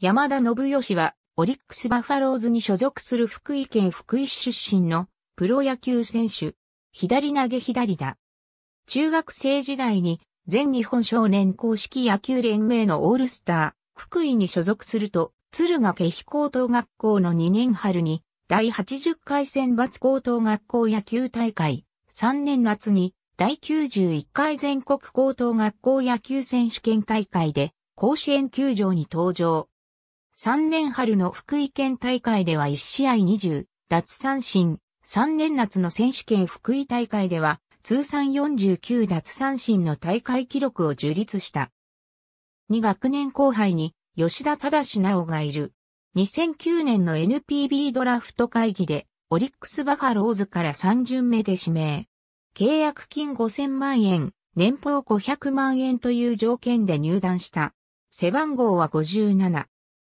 山田信義は、オリックスバファローズに所属する福井県福井市出身のプロ野球選手、左投げ左打。中学生時代に全日本少年公式野球連盟のオールスター、福井に所属すると、敦賀気比高等学校の2年春に、第80回選抜高等学校野球大会、3年夏に、第91回全国高等学校野球選手権大会で、甲子園球場に登場。3年春の福井県大会では1試合20、奪三振、3年夏の選手権福井大会では通算49奪三振の大会記録を樹立した。2学年後輩に吉田忠直がいる。2009年の NPB ドラフト会議でオリックスバファローズから3巡目で指名。契約金5000万円、年俸500万円という条件で入団した。背番号は57。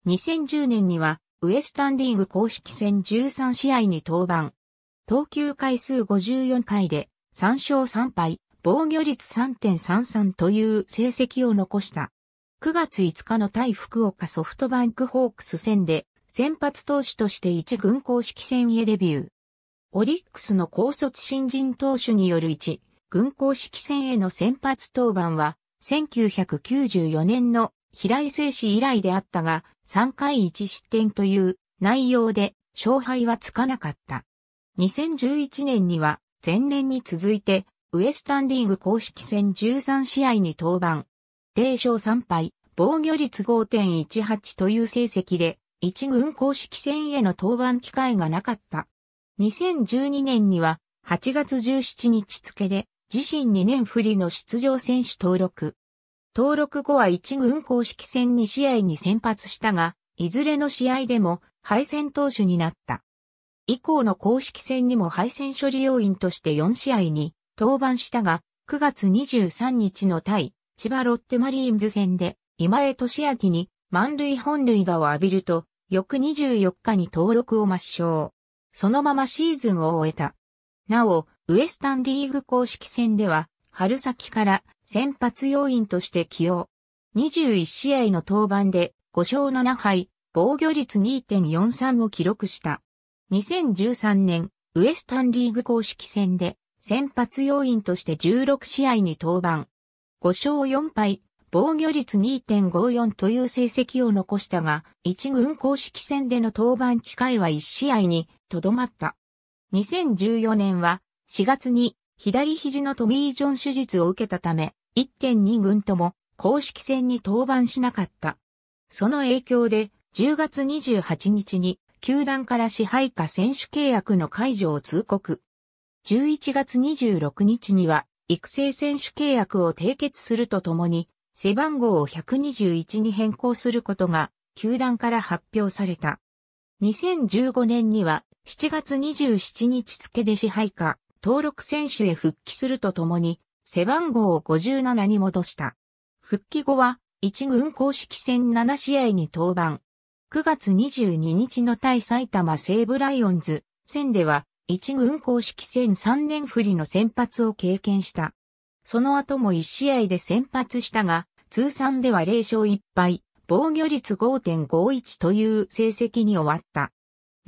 2010年には、ウエスタンリーグ公式戦13試合に登板。投球回数54回で、3勝3敗、防御率3.33という成績を残した。9月5日の対福岡ソフトバンクホークス戦で、先発投手として一軍公式戦へデビュー。オリックスの高卒新人投手による一軍公式戦への先発登板は、1994年の平井聖氏以来であったが、3回1失点という内容で勝敗はつかなかった。2011年には前年に続いてウエスタンリーグ公式戦13試合に登板。0勝3敗、防御率5.18という成績で、1軍公式戦への登板機会がなかった。2012年には8月17日付で自身2年不利の出場選手登録。登録後は1軍公式戦2試合に先発したが、いずれの試合でも敗戦投手になった。以降の公式戦にも敗戦処理要員として4試合に登板したが、9月23日の対千葉ロッテマリーンズ戦で今江俊明に満塁本塁打を浴びると、翌24日に登録を抹消。そのままシーズンを終えた。なお、ウエスタンリーグ公式戦では、春先から先発要員として起用。21試合の登板で5勝7敗、防御率2.43を記録した。2013年、ウエスタンリーグ公式戦で先発要員として16試合に登板。5勝4敗、防御率2.54という成績を残したが、1軍公式戦での登板機会は1試合にとどまった。2014年は4月に左肘のトミー・ジョン手術を受けたため、1.2軍とも公式戦に登板しなかった。その影響で10月28日に球団から支配下選手契約の解除を通告。11月26日には育成選手契約を締結するとともに背番号を121に変更することが球団から発表された。2015年には7月27日付で支配下登録選手へ復帰するとともに背番号を57に戻した。復帰後は、一軍公式戦7試合に登板。9月22日の対埼玉西武ライオンズ戦では、一軍公式戦3年振りの先発を経験した。その後も1試合で先発したが、通算では0勝1敗、防御率5.51という成績に終わった。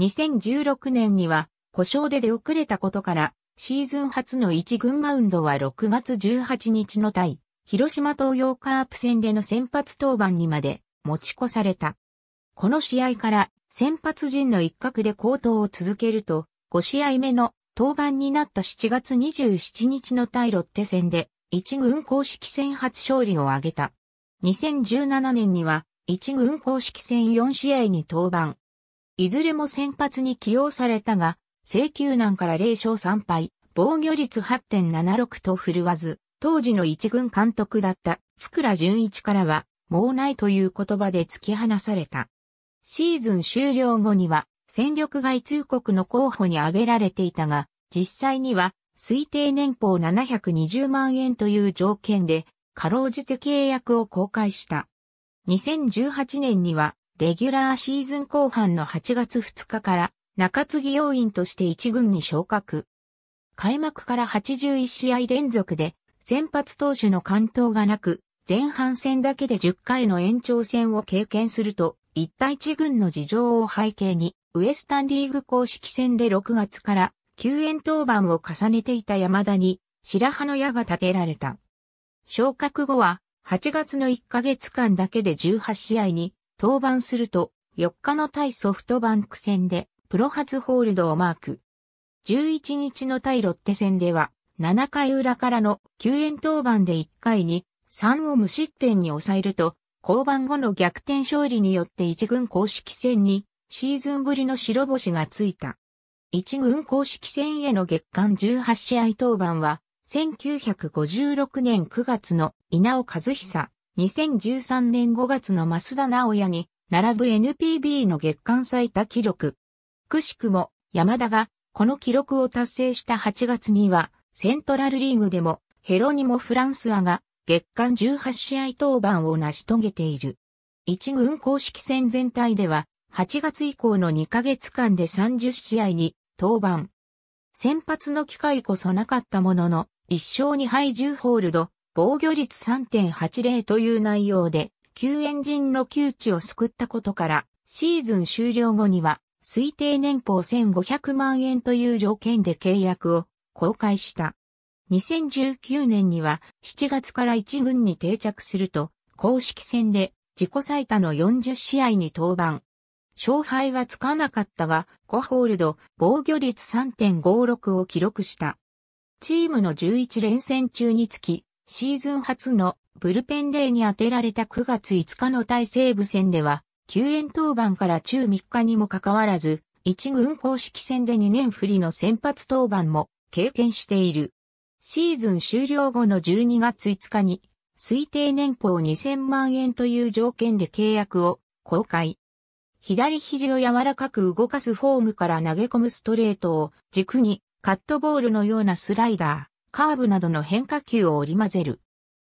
2016年には、故障で出遅れたことから、シーズン初の1軍マウンドは6月18日の対、広島東洋カープ戦での先発登板にまで持ち越された。この試合から先発陣の一角で高騰を続けると、5試合目の登板になった7月27日の対ロッテ戦で、1軍公式戦初勝利を挙げた。2017年には、1軍公式戦4試合に登板。いずれも先発に起用されたが、請求難から0勝3敗、防御率8.76と振るわず、当時の一軍監督だった福良純一からは、もうないという言葉で突き放された。シーズン終了後には、戦力外通告の候補に挙げられていたが、実際には、推定年俸720万円という条件で、かろうじて契約を公開した。2018年には、レギュラーシーズン後半の8月2日から、中継ぎ要員として一軍に昇格。開幕から81試合連続で、先発投手の完投がなく、前半戦だけで10回の延長戦を経験すると、一対一軍の事情を背景に、ウエスタンリーグ公式戦で6月から救援登板を重ねていた山田に白羽の矢が立てられた。昇格後は8月の1ヶ月間だけで18試合に登板すると4日の対ソフトバンク戦でプロ初ホールドをマーク。11日の対ロッテ戦では、7回裏からの救援登板で1回に3を無失点に抑えると、降板後の逆転勝利によって1軍公式戦にシーズンぶりの白星がついた。1軍公式戦への月間18試合登板は、1956年9月の稲尾和久、2013年5月の増田直也に並ぶ NPB の月間最多記録。くしくも山田がこの記録を達成した8月には、セントラルリーグでも、ヘロニモ・フランスアが、月間18試合登板を成し遂げている。一軍公式戦全体では、8月以降の2ヶ月間で30試合に登板。先発の機会こそなかったものの、1勝2敗10ホールド、防御率3.80という内容で、救援陣の窮地を救ったことから、シーズン終了後には推定年俸1500万円という条件で契約を公開した。2019年には7月から1軍に定着すると、公式戦で自己最多の40試合に登板。勝敗はつかなかったが、5ホールド、防御率3.56を記録した。チームの11連戦中につき、シーズン初のブルペンデーに当てられた9月5日の対西部戦では、救援登板から中3日にもかかわらず、一軍公式戦で2年振りの先発登板も経験している。シーズン終了後の12月5日に、推定年俸2000万円という条件で契約を公開。左肘を柔らかく動かすフォームから投げ込むストレートを軸にカットボールのようなスライダー、カーブなどの変化球を織り混ぜる。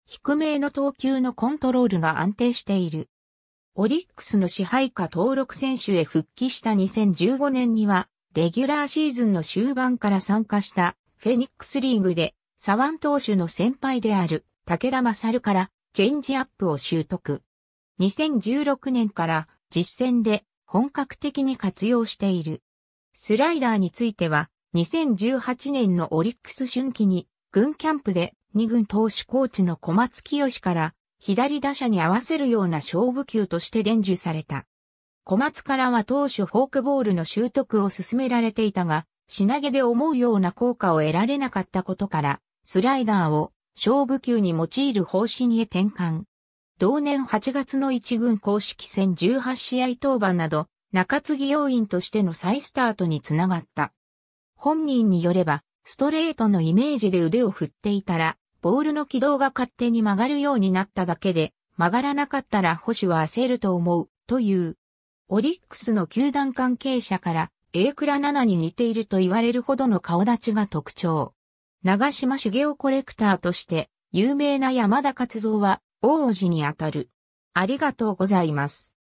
低めの投球のコントロールが安定している。オリックスの支配下登録選手へ復帰した2015年には、レギュラーシーズンの終盤から参加したフェニックスリーグで、サワン投手の先輩である武田勝からチェンジアップを習得。2016年から実戦で本格的に活用している。スライダーについては、2018年のオリックス春季に、軍キャンプで2軍投手コーチの小松清から左打者に合わせるような勝負球として伝授された。小松からは当初フォークボールの習得を進められていたが、品毛で思うような効果を得られなかったことから、スライダーを勝負球に用いる方針へ転換。同年8月の一軍公式戦18試合登板など、中継ぎ要員としての再スタートにつながった。本人によれば、ストレートのイメージで腕を振っていたら、ボールの軌道が勝手に曲がるようになっただけで、曲がらなかったら保守は焦ると思う、という。オリックスの球団関係者から、A 倉7に似ていると言われるほどの顔立ちが特徴。長島茂雄コレクターとして、有名な山田勝造は、王子にあたる。ありがとうございます。